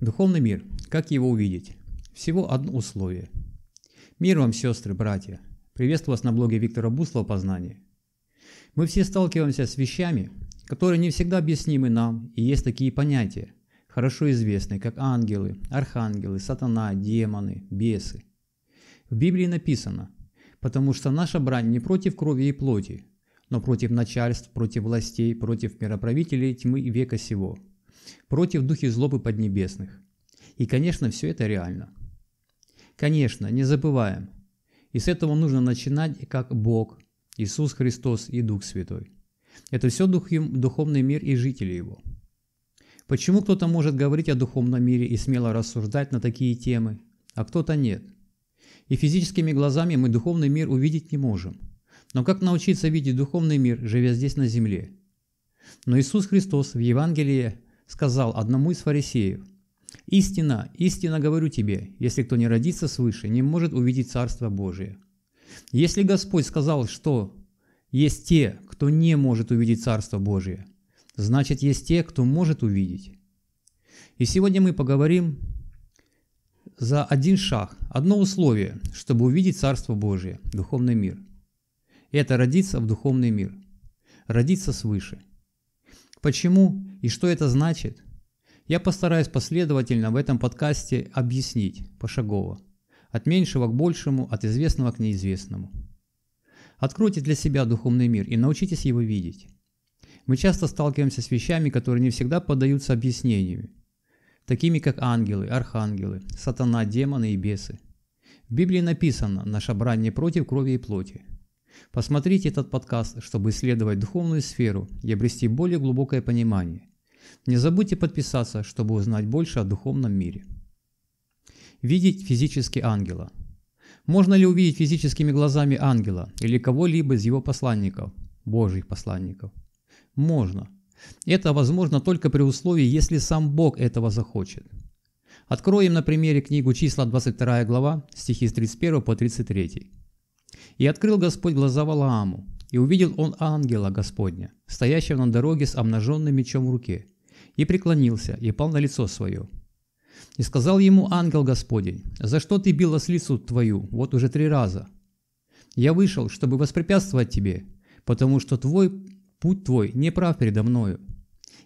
Духовный мир. Как его увидеть? Всего одно условие. Мир вам, сестры, братья. Приветствую вас на блоге Виктора Буслова «Познание». Мы все сталкиваемся с вещами, которые не всегда объяснимы нам, и есть такие понятия, хорошо известные, как ангелы, архангелы, сатана, демоны, бесы. В Библии написано, потому что наша брань не против крови и плоти, но против начальств, против властей, против мироправителей тьмы и века сего – против духи злобы поднебесных. И, конечно, все это реально. Конечно, не забываем. И с этого нужно начинать как Бог, Иисус Христос и Дух Святой. Это все духи, духовный мир и жители его. Почему кто-то может говорить о духовном мире и смело рассуждать на такие темы, а кто-то нет? И физическими глазами мы духовный мир увидеть не можем. Но как научиться видеть духовный мир, живя здесь на земле? Но Иисус Христос в Евангелии сказал одному из фарисеев, «Истина, истина говорю тебе, если кто не родится свыше, не может увидеть Царство Божие». Если Господь сказал, что есть те, кто не может увидеть Царство Божие, значит, есть те, кто может увидеть. И сегодня мы поговорим за один шаг, одно условие, чтобы увидеть Царство Божие, духовный мир. Это родиться в духовный мир, родиться свыше – Почему и что это значит? Я постараюсь последовательно в этом подкасте объяснить пошагово. От меньшего к большему, от известного к неизвестному. Откройте для себя духовный мир и научитесь его видеть. Мы часто сталкиваемся с вещами, которые не всегда поддаются объяснению, такими как ангелы, архангелы, сатана, демоны и бесы. В Библии написано «Наша брань не против крови и плоти, Посмотрите этот подкаст, чтобы исследовать духовную сферу и обрести более глубокое понимание. Не забудьте подписаться, чтобы узнать больше о духовном мире. Видеть физически ангела. Можно ли увидеть физическими глазами ангела или кого-либо из его посланников, Божьих посланников? Можно. Это возможно только при условии, если сам Бог этого захочет. Откроем на примере книгу числа 22 глава, стихи с 31 по 33. И открыл Господь глаза Валааму, и увидел он ангела Господня, стоящего на дороге с обнаженным мечом в руке, и преклонился, и пал на лицо свое. И сказал ему ангел Господень, «За что ты бил ослицу твою вот уже три раза? Я вышел, чтобы воспрепятствовать тебе, потому что твой путь твой не прав передо мною.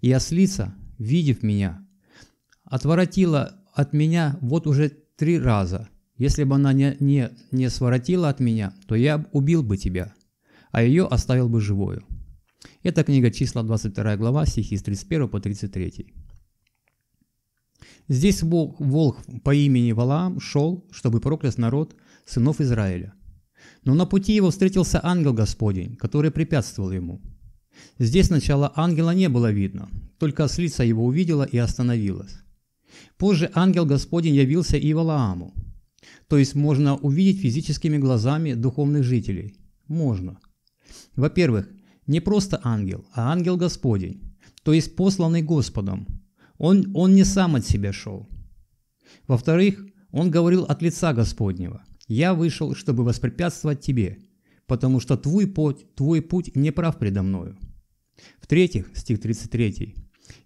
И ослица, видев меня, отворотила от меня вот уже три раза, если бы она не, не, не своротила от меня, то я убил бы тебя, а ее оставил бы живою. Это книга числа 22 глава, стихи с 31 по 33. Здесь волк, волк по имени Валаам шел, чтобы проклясть народ, сынов Израиля. Но на пути его встретился ангел Господень, который препятствовал ему. Здесь сначала ангела не было видно, только ослица его увидела и остановилась. Позже ангел Господень явился и Валааму, то есть можно увидеть физическими глазами духовных жителей. Можно. Во-первых, не просто ангел, а ангел Господень, то есть посланный Господом. Он, он не сам от себя шел. Во-вторых, он говорил от лица Господнего. «Я вышел, чтобы воспрепятствовать тебе, потому что твой путь, твой путь не прав предо мною». В-третьих, стих 33.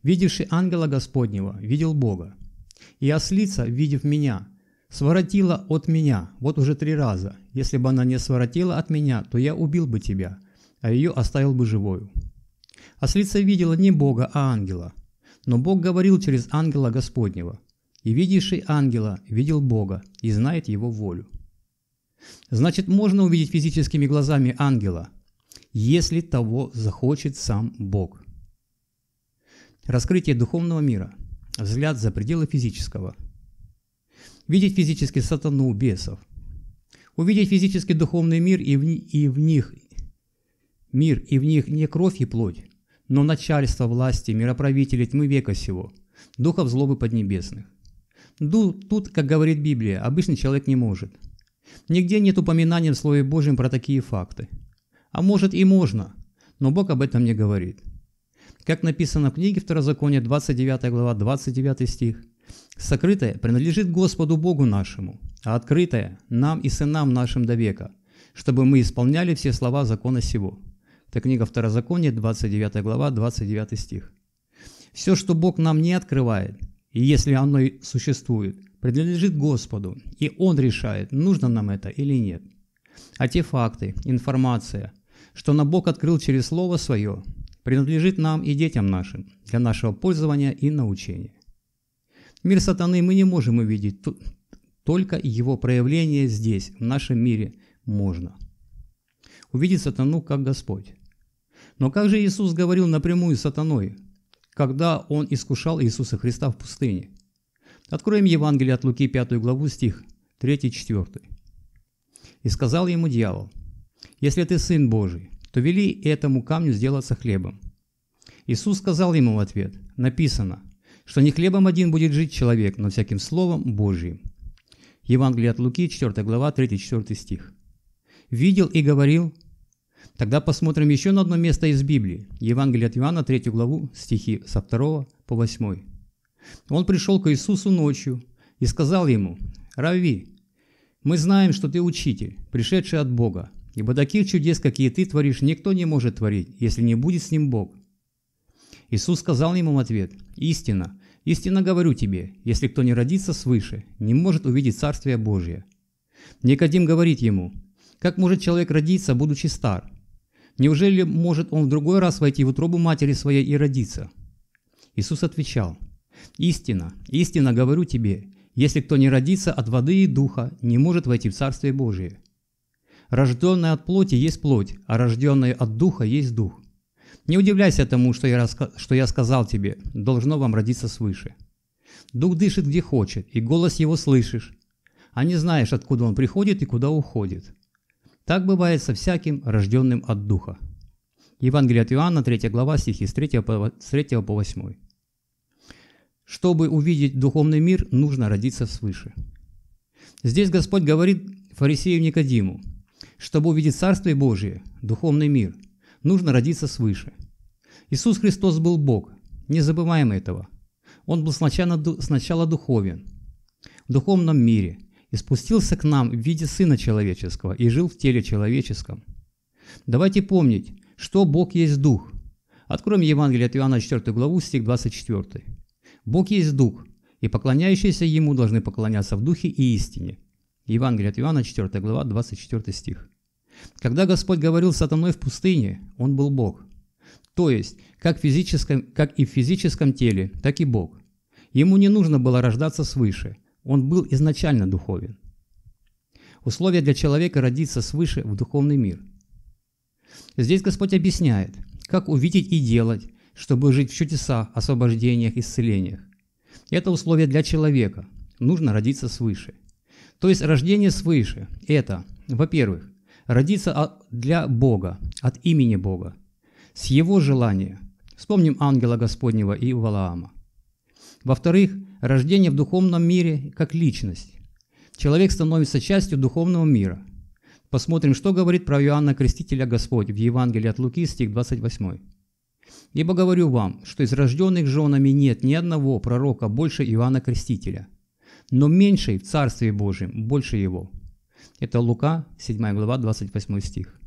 «Видевший ангела Господнего, видел Бога, и ослица, видев меня, Своротила от меня, вот уже три раза. Если бы она не своротила от меня, то я убил бы тебя, а ее оставил бы живою. Ослица видела не Бога, а ангела. Но Бог говорил через ангела Господнего. И видевший ангела видел Бога и знает его волю. Значит, можно увидеть физическими глазами ангела, если того захочет сам Бог. Раскрытие духовного мира. Взгляд за пределы физического – видеть физически сатану, бесов, увидеть физически духовный мир и в, и в них мир, и в них не кровь и плоть, но начальство, власти, мироправители тьмы века сего, духов злобы поднебесных. тут, как говорит Библия, обычный человек не может. Нигде нет упоминания в Слове Божьем про такие факты. А может и можно, но Бог об этом не говорит. Как написано в книге Второзакония, 29 глава, 29 стих – Сокрытое принадлежит Господу Богу нашему, а открытое – нам и сынам нашим до века, чтобы мы исполняли все слова закона сего». Это книга Второзакония, 29 глава, 29 стих. Все, что Бог нам не открывает, и если оно и существует, принадлежит Господу, и Он решает, нужно нам это или нет. А те факты, информация, что на Бог открыл через Слово Свое, принадлежит нам и детям нашим для нашего пользования и научения. Мир сатаны мы не можем увидеть, только его проявление здесь, в нашем мире, можно. Увидеть сатану как Господь. Но как же Иисус говорил напрямую с сатаной, когда он искушал Иисуса Христа в пустыне? Откроем Евангелие от Луки 5 главу, стих 3-4. «И сказал ему дьявол, «Если ты Сын Божий, то вели этому камню сделаться хлебом». Иисус сказал ему в ответ, «Написано, что не хлебом один будет жить человек, но всяким словом Божиим. Евангелие от Луки, 4 глава, 3-4 стих. «Видел и говорил». Тогда посмотрим еще на одно место из Библии. Евангелие от Иоанна, 3 главу, стихи со 2 по 8. Он пришел к Иисусу ночью и сказал ему, «Рави, мы знаем, что ты учитель, пришедший от Бога, ибо таких чудес, какие ты творишь, никто не может творить, если не будет с ним Бог». Иисус сказал ему в ответ, «Истина, истинно говорю тебе, если кто не родится свыше, не может увидеть Царствие Божие». Никодим говорит ему, «Как может человек родиться, будучи стар? Неужели может он в другой раз войти в утробу матери своей и родиться?» Иисус отвечал, «Истина, истинно говорю тебе, если кто не родится от воды и духа, не может войти в Царствие Божие. Рожденное от плоти есть плоть, а рожденное от духа есть дух. Не удивляйся тому, что я, раска... что я сказал тебе, должно вам родиться свыше. Дух дышит где хочет, и голос его слышишь, а не знаешь, откуда он приходит и куда уходит. Так бывает со всяким, рожденным от Духа. Евангелие от Иоанна, 3 глава, стихи с 3 по, с 3 по 8. Чтобы увидеть духовный мир, нужно родиться свыше. Здесь Господь говорит фарисею Никодиму, чтобы увидеть Царствие Божие, духовный мир – нужно родиться свыше. Иисус Христос был Бог, не забываем этого. Он был сначала, сначала духовен, в духовном мире, и спустился к нам в виде Сына Человеческого и жил в теле человеческом. Давайте помнить, что Бог есть Дух. Откроем Евангелие от Иоанна 4 главу, стих 24. Бог есть Дух, и поклоняющиеся Ему должны поклоняться в Духе и истине. Евангелие от Иоанна 4 глава, 24 стих. Когда Господь говорил с сатаной в пустыне, он был Бог. То есть, как, в физическом, как и в физическом теле, так и Бог. Ему не нужно было рождаться свыше, он был изначально духовен. Условие для человека родиться свыше в духовный мир. Здесь Господь объясняет, как увидеть и делать, чтобы жить в чудесах, освобождениях, исцелениях. Это условие для человека. Нужно родиться свыше. То есть рождение свыше – это, во-первых, родиться для Бога, от имени Бога, с Его желания. Вспомним ангела Господнего и Валаама. Во-вторых, рождение в духовном мире как личность. Человек становится частью духовного мира. Посмотрим, что говорит про Иоанна Крестителя Господь в Евангелии от Луки, стих 28. «Ибо говорю вам, что из рожденных женами нет ни одного пророка больше Иоанна Крестителя, но меньший в Царстве Божьем больше его». Это Лука, 7 глава, 28 стих.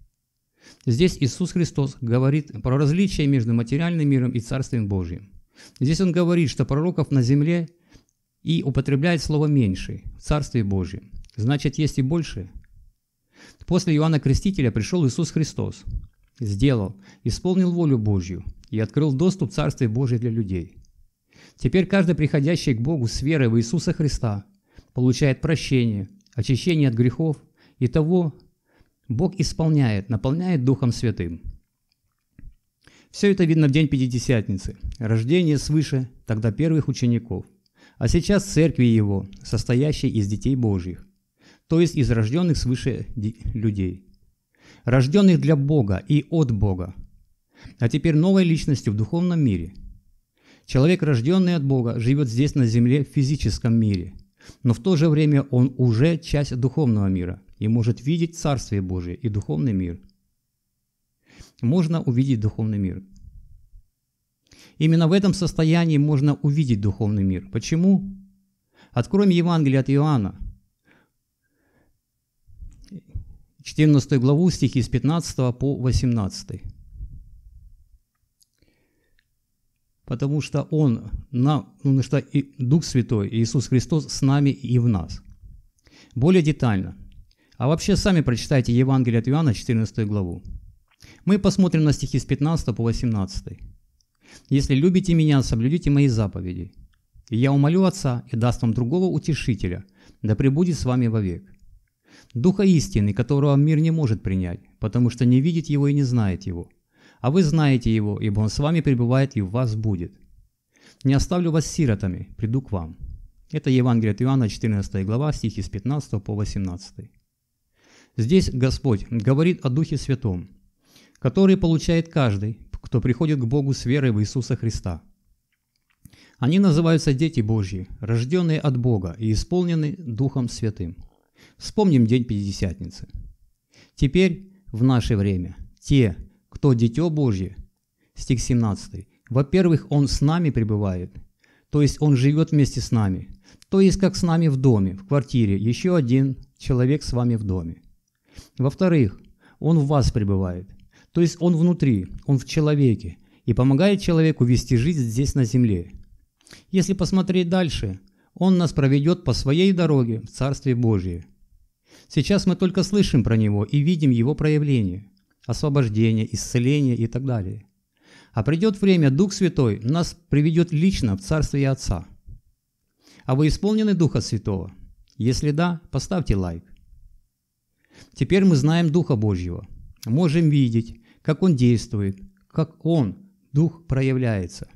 Здесь Иисус Христос говорит про различие между материальным миром и Царствием Божьим. Здесь Он говорит, что пророков на земле и употребляет слово «меньший» в Царстве Божьем. Значит, есть и больше. После Иоанна Крестителя пришел Иисус Христос, сделал, исполнил волю Божью и открыл доступ Царствия Божьего для людей. Теперь каждый приходящий к Богу с верой в Иисуса Христа получает прощение, очищение от грехов и того Бог исполняет, наполняет Духом Святым. Все это видно в день Пятидесятницы, рождение свыше тогда первых учеников, а сейчас церкви его, состоящей из детей Божьих, то есть из рожденных свыше людей, рожденных для Бога и от Бога, а теперь новой личностью в духовном мире. Человек, рожденный от Бога, живет здесь на земле в физическом мире – но в то же время он уже часть духовного мира и может видеть Царствие Божие и духовный мир. Можно увидеть духовный мир. Именно в этом состоянии можно увидеть духовный мир. Почему? Откроем Евангелие от Иоанна, 14 главу, стихи с 15 по 18. потому что Он, нам, ну, что и Дух Святой, Иисус Христос с нами и в нас. Более детально. А вообще сами прочитайте Евангелие от Иоанна, 14 главу. Мы посмотрим на стихи с 15 по 18. «Если любите меня, соблюдите мои заповеди. И я умолю Отца и даст вам другого утешителя, да пребудет с вами вовек. Духа истины, которого мир не может принять, потому что не видит его и не знает его а вы знаете его, ибо он с вами пребывает и в вас будет. Не оставлю вас сиротами, приду к вам». Это Евангелие от Иоанна, 14 глава, стихи с 15 по 18. Здесь Господь говорит о Духе Святом, который получает каждый, кто приходит к Богу с верой в Иисуса Христа. Они называются дети Божьи, рожденные от Бога и исполнены Духом Святым. Вспомним День Пятидесятницы. Теперь, в наше время, те, кто дитё Божье, стих 17, во-первых, Он с нами пребывает, то есть Он живет вместе с нами, то есть как с нами в доме, в квартире, еще один человек с вами в доме. Во-вторых, Он в вас пребывает, то есть Он внутри, Он в человеке и помогает человеку вести жизнь здесь на земле. Если посмотреть дальше, Он нас проведет по своей дороге в Царстве Божье. Сейчас мы только слышим про Него и видим Его проявление – освобождение, исцеление и так далее. А придет время, Дух Святой нас приведет лично в Царствие Отца. А вы исполнены Духа Святого? Если да, поставьте лайк. Теперь мы знаем Духа Божьего. Можем видеть, как Он действует, как Он, Дух, проявляется.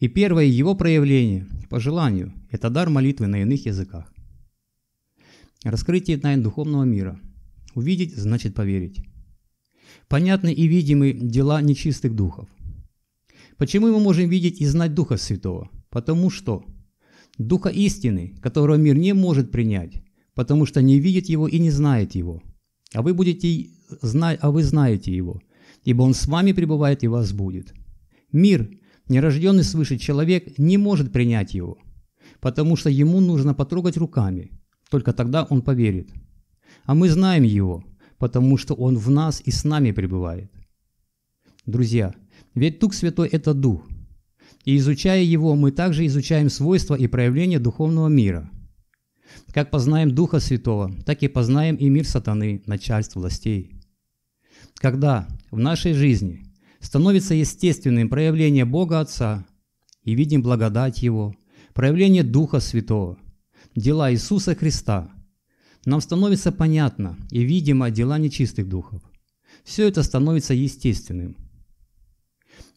И первое Его проявление, по желанию, это дар молитвы на иных языках. Раскрытие тайн духовного мира. Увидеть значит поверить понятны и видимы дела нечистых духов. Почему мы можем видеть и знать Духа Святого? Потому что Духа истины, которого мир не может принять, потому что не видит его и не знает его. А вы будете знать, а вы знаете его, ибо он с вами пребывает и вас будет. Мир, нерожденный свыше человек, не может принять его, потому что ему нужно потрогать руками, только тогда он поверит. А мы знаем его, потому что Он в нас и с нами пребывает. Друзья, ведь Дух Святой – это Дух. И изучая его, мы также изучаем свойства и проявления духовного мира. Как познаем Духа Святого, так и познаем и мир сатаны, начальств, властей. Когда в нашей жизни становится естественным проявление Бога Отца и видим благодать Его, проявление Духа Святого, дела Иисуса Христа, нам становится понятно и видимо дела нечистых духов. Все это становится естественным.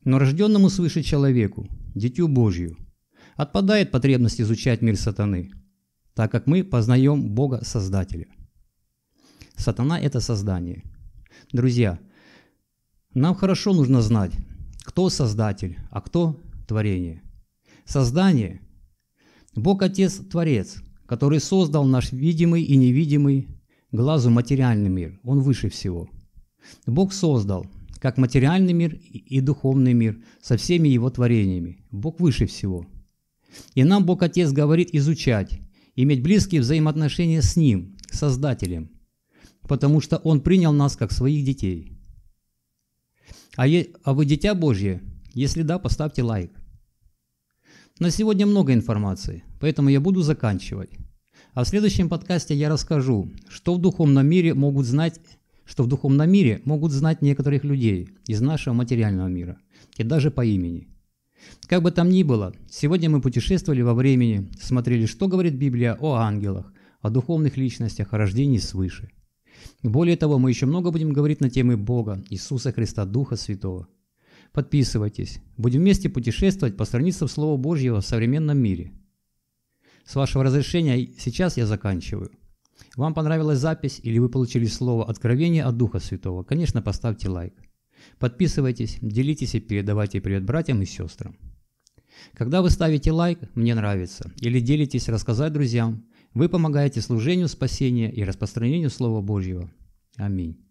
Но рожденному свыше человеку, дитю Божью, отпадает потребность изучать мир сатаны, так как мы познаем Бога Создателя. Сатана – это создание. Друзья, нам хорошо нужно знать, кто Создатель, а кто творение. Создание – Бог Отец – Творец – который создал наш видимый и невидимый глазу материальный мир. Он выше всего. Бог создал как материальный мир и духовный мир со всеми его творениями. Бог выше всего. И нам Бог Отец говорит изучать, иметь близкие взаимоотношения с Ним, Создателем, потому что Он принял нас как своих детей. А, е, а вы дитя Божье? Если да, поставьте лайк. Но сегодня много информации, поэтому я буду заканчивать. А в следующем подкасте я расскажу, что в духовном мире могут знать что в духовном мире могут знать некоторых людей из нашего материального мира, и даже по имени. Как бы там ни было, сегодня мы путешествовали во времени, смотрели, что говорит Библия о ангелах, о духовных личностях, о рождении свыше. Более того, мы еще много будем говорить на темы Бога, Иисуса Христа, Духа Святого – Подписывайтесь. Будем вместе путешествовать по страницам Слова Божьего в современном мире. С вашего разрешения сейчас я заканчиваю. Вам понравилась запись или вы получили слово «Откровение от Духа Святого», конечно, поставьте лайк. Подписывайтесь, делитесь и передавайте привет братьям и сестрам. Когда вы ставите лайк «Мне нравится» или делитесь рассказать друзьям, вы помогаете служению спасения и распространению Слова Божьего. Аминь.